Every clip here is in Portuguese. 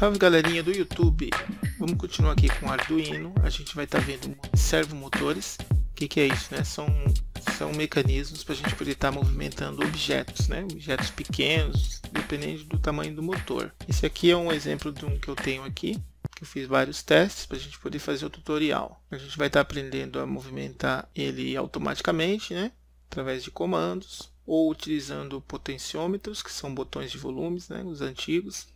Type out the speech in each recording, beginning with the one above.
Salve galerinha do YouTube! Vamos continuar aqui com Arduino. A gente vai estar tá vendo servomotores. O que, que, é isso? Né? São, são mecanismos para a gente poder estar tá movimentando objetos, né? objetos pequenos, dependendo do tamanho do motor. Esse aqui é um exemplo de um que eu tenho aqui Que eu fiz vários testes para a gente poder fazer o tutorial. A gente vai estar tá aprendendo a movimentar ele automaticamente, né? através de comandos, ou utilizando potenciômetros, que são botões de volumes, né? os antigos,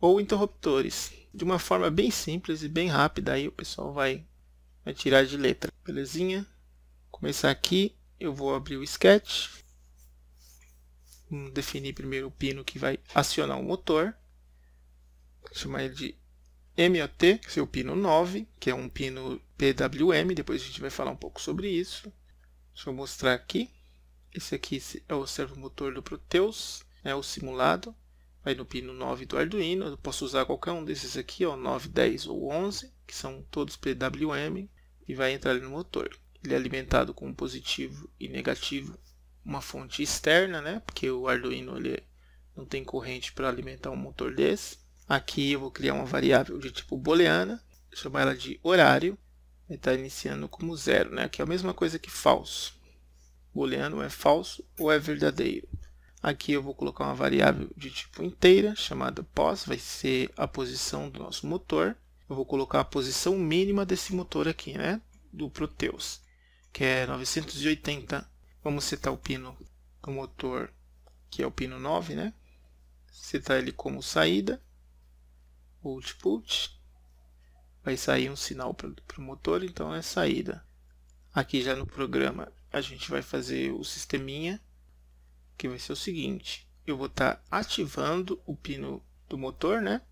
ou interruptores. De uma forma bem simples e bem rápida, aí o pessoal vai, vai tirar de letra. Belezinha? Começar aqui, eu vou abrir o Sketch. Vamos definir primeiro o pino que vai acionar o motor. Vou chamar ele de MOT, que é o pino 9, que é um pino PWM, depois a gente vai falar um pouco sobre isso. Deixa eu mostrar aqui. Esse aqui é o servomotor do Proteus, é o simulado vai no pino 9 do Arduino, eu posso usar qualquer um desses aqui, ó, 9, 10 ou 11, que são todos PWM, e vai entrar no motor. Ele é alimentado com positivo e negativo, uma fonte externa, né, porque o Arduino ele não tem corrente para alimentar um motor desse. Aqui eu vou criar uma variável de tipo booleana, chamar ela de horário, vai estar tá iniciando como zero, né, que é a mesma coisa que falso. Booleano é falso ou é verdadeiro. Aqui eu vou colocar uma variável de tipo inteira, chamada pos, vai ser a posição do nosso motor. Eu vou colocar a posição mínima desse motor aqui, né? Do Proteus, que é 980. Vamos setar o pino do motor, que é o pino 9, né? Setar ele como saída, output. Vai sair um sinal para o motor, então é saída. Aqui já no programa a gente vai fazer o sisteminha que vai ser o seguinte, eu vou estar tá ativando o pino do motor, né?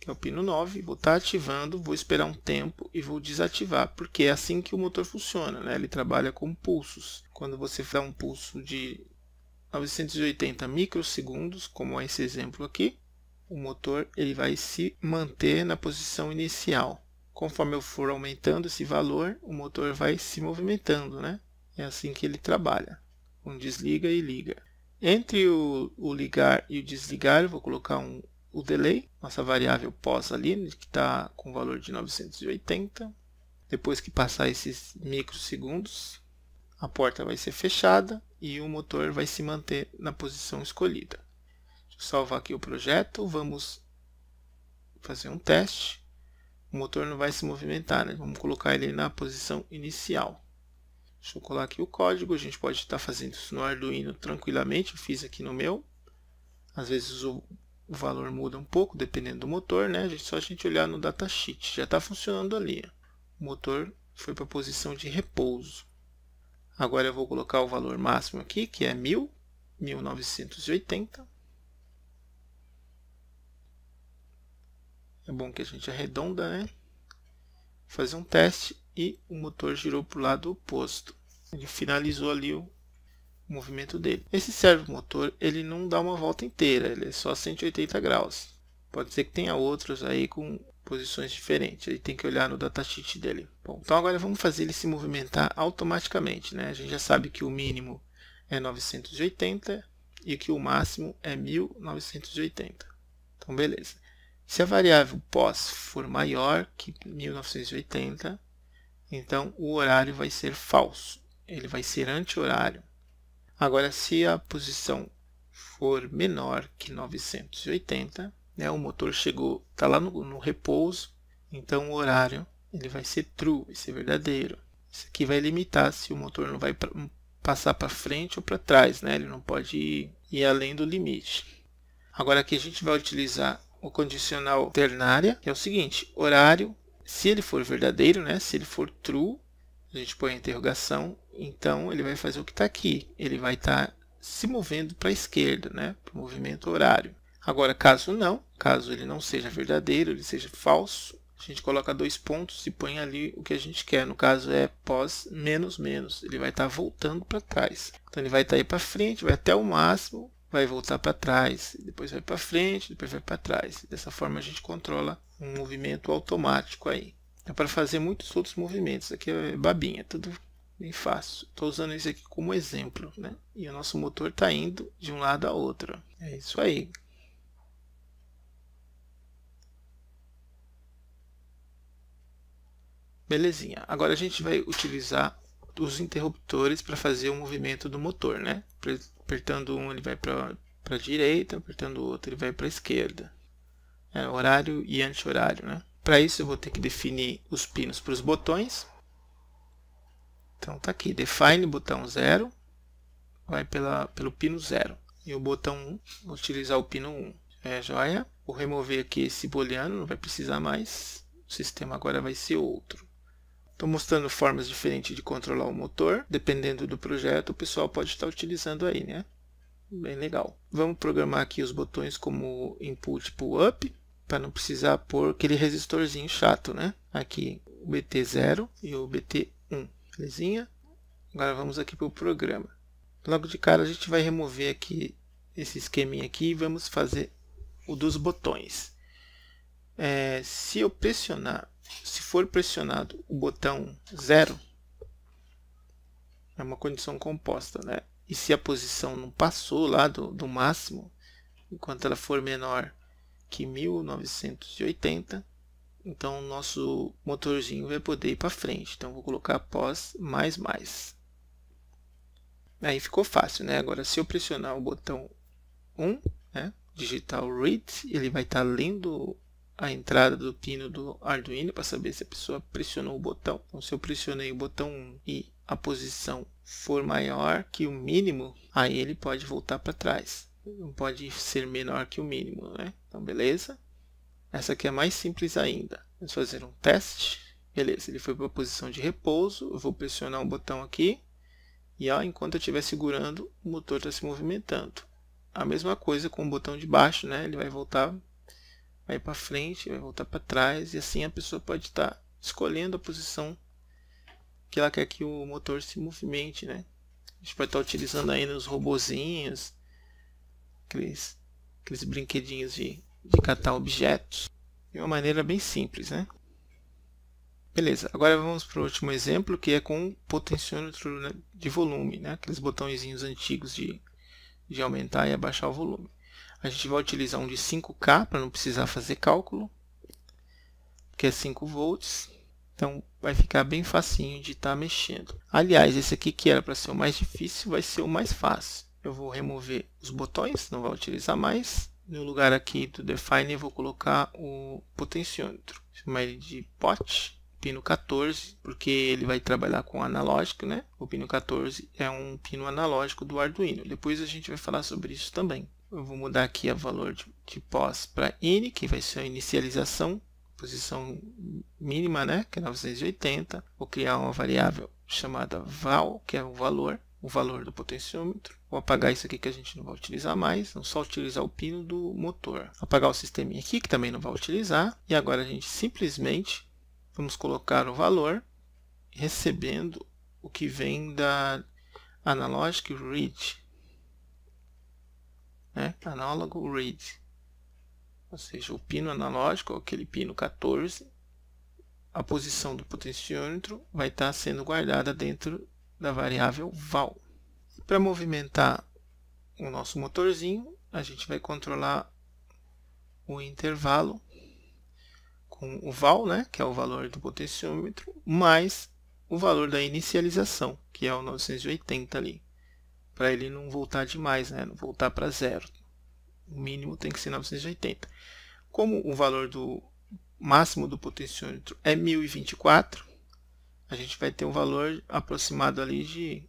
Que é o pino 9, vou estar tá ativando, vou esperar um tempo e vou desativar, porque é assim que o motor funciona, né? Ele trabalha com pulsos. Quando você dá um pulso de 980 microsegundos, como é esse exemplo aqui, o motor ele vai se manter na posição inicial. Conforme eu for aumentando esse valor, o motor vai se movimentando, né? É assim que ele trabalha. Um desliga e liga. Entre o, o ligar e o desligar, eu vou colocar um, o delay, nossa variável pós ali, que está com o valor de 980. Depois que passar esses microsegundos, a porta vai ser fechada e o motor vai se manter na posição escolhida. salvar aqui o projeto, vamos fazer um teste. O motor não vai se movimentar, né? vamos colocar ele na posição inicial. Deixa eu colar aqui o código, a gente pode estar fazendo isso no Arduino tranquilamente, eu fiz aqui no meu. Às vezes o, valor muda um pouco, dependendo do motor, né? Só a gente olhar no datasheet, já está funcionando ali. O motor foi para a posição de repouso. Agora eu vou colocar o valor máximo aqui, que é 1000, 1980. É bom que a gente arredonda, né? fazer um teste e o motor girou para o lado oposto. Ele finalizou ali o movimento dele. Esse servomotor ele não dá uma volta inteira, ele é só 180 graus. Pode ser que tenha outros aí com posições diferentes. Ele tem que olhar no datasheet dele. Bom, então agora vamos fazer ele se movimentar automaticamente, né? A gente já sabe que o mínimo é 980 e que o máximo é 1980. Então beleza. Se a variável pós for maior que 1980, então o horário vai ser falso, ele vai ser anti-horário. Agora, se a posição for menor que 980, né, o motor chegou, está lá no, no repouso, então o horário ele vai ser true, vai ser verdadeiro. Isso aqui vai limitar se o motor não vai pra, passar para frente ou para trás, né? ele não pode ir, ir além do limite. Agora aqui a gente vai utilizar o condicional ternária, que é o seguinte, horário se ele for verdadeiro, né? Se ele for true, a gente põe a interrogação, então ele vai fazer o que está aqui. Ele vai estar tá se movendo para a esquerda, né? Para o movimento horário. Agora, caso não, caso ele não seja verdadeiro, ele seja falso, a gente coloca dois pontos e põe ali o que a gente quer. No caso é pós menos menos. Ele vai estar tá voltando para trás. Então ele vai estar tá aí para frente, vai até o máximo vai voltar para trás, depois vai para frente, depois vai para trás. Dessa forma a gente controla um movimento automático aí. É para fazer muitos outros movimentos. Aqui é babinha, é tudo bem fácil. Estou usando isso aqui como exemplo, né? E o nosso motor está indo de um lado a outro. É isso aí. Belezinha. Agora a gente vai utilizar os interruptores para fazer o movimento do motor, né? Para Apertando um ele vai para a direita, apertando o outro ele vai para a esquerda. É, horário e anti-horário, né? Para isso eu vou ter que definir os pinos para os botões. Então tá aqui, define botão 0, vai pela, pelo pino 0. E o botão 1, um, vou utilizar o pino 1. Um. É joia. Vou remover aqui esse booleano, não vai precisar mais. O sistema agora vai ser outro. Estou mostrando formas diferentes de controlar o motor. Dependendo do projeto, o pessoal pode estar utilizando aí, né? Bem legal. Vamos programar aqui os botões como input pull-up, para não precisar pôr aquele resistorzinho chato, né? Aqui o BT0 e o BT1, belezinha? Agora vamos aqui para o programa. Logo de cara a gente vai remover aqui esse esqueminha aqui e vamos fazer o dos botões é, se eu pressionar, se for pressionado o botão zero, é uma condição composta, né? E se a posição não passou lá do, do máximo, enquanto ela for menor que 1980, então o nosso motorzinho vai poder ir para frente. Então vou colocar pós mais mais. Aí ficou fácil, né? Agora se eu pressionar o botão 1, né, digitar read, ele vai estar tá lendo a entrada do pino do Arduino para saber se a pessoa pressionou o botão. Então, se eu pressionei o botão 1 e a posição for maior que o mínimo, aí ele pode voltar para trás. Não pode ser menor que o mínimo, né? Então, beleza. Essa aqui é mais simples ainda. Vamos fazer um teste. Beleza, ele foi para a posição de repouso. Eu vou pressionar um botão aqui. E ó, enquanto eu estiver segurando, o motor está se movimentando. A mesma coisa com o botão de baixo, né? Ele vai voltar vai para frente, vai voltar para trás e assim a pessoa pode estar tá escolhendo a posição que ela quer que o motor se movimente, né? A gente pode estar tá utilizando ainda os robozinhos, aqueles, aqueles brinquedinhos de, de catar objetos, de uma maneira bem simples, né? Beleza, agora vamos para o último exemplo, que é com potenciômetro né, de volume, né? aqueles botõezinhos antigos de, de aumentar e abaixar o volume. A gente vai utilizar um de 5K para não precisar fazer cálculo, que é 5 volts. Então vai ficar bem facinho de estar tá mexendo. Aliás, esse aqui que era para ser o mais difícil, vai ser o mais fácil. Eu vou remover os botões, não vou utilizar mais. No lugar aqui do Define, eu vou colocar o potenciômetro. Chamar ele de POT, pino 14, porque ele vai trabalhar com analógico, né? O pino 14 é um pino analógico do Arduino. Depois a gente vai falar sobre isso também. Eu vou mudar aqui o valor de, de pós para N, que vai ser a inicialização, posição mínima, né, que é 980. Vou criar uma variável chamada val, que é o valor, o valor do potenciômetro. Vou apagar isso aqui que a gente não vai utilizar mais, não só utilizar o pino do motor. Apagar o sisteminha aqui, que também não vai utilizar. E agora a gente simplesmente vamos colocar o valor recebendo o que vem da Analogic Read, né, análogo read, ou seja, o pino analógico, aquele pino 14, a posição do potenciômetro vai estar tá sendo guardada dentro da variável val. Para movimentar o nosso motorzinho, a gente vai controlar o intervalo com o val, né, que é o valor do potenciômetro, mais o valor da inicialização, que é o 980 ali para ele não voltar demais, né? não voltar para zero. O mínimo tem que ser 980. Como o valor do máximo do potenciômetro é 1024, a gente vai ter um valor aproximado ali de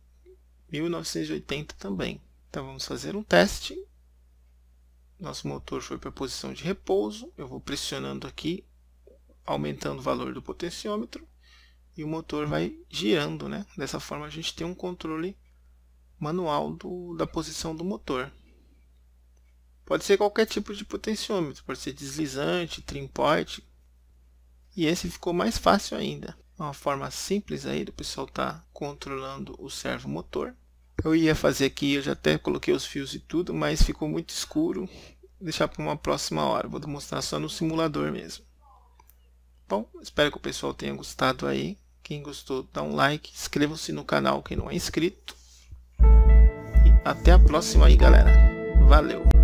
1980 também. Então vamos fazer um teste. Nosso motor foi para a posição de repouso. Eu vou pressionando aqui, aumentando o valor do potenciômetro e o motor vai girando, né? Dessa forma a gente tem um controle manual do, da posição do motor. Pode ser qualquer tipo de potenciômetro, pode ser deslizante, trim point. E esse ficou mais fácil ainda. É uma forma simples aí do pessoal estar tá controlando o servo motor. Eu ia fazer aqui, eu já até coloquei os fios e tudo, mas ficou muito escuro. Vou deixar para uma próxima hora, vou mostrar só no simulador mesmo. Bom, espero que o pessoal tenha gostado aí. Quem gostou, dá um like, inscreva se no canal quem não é inscrito. Até a próxima aí, galera. Valeu!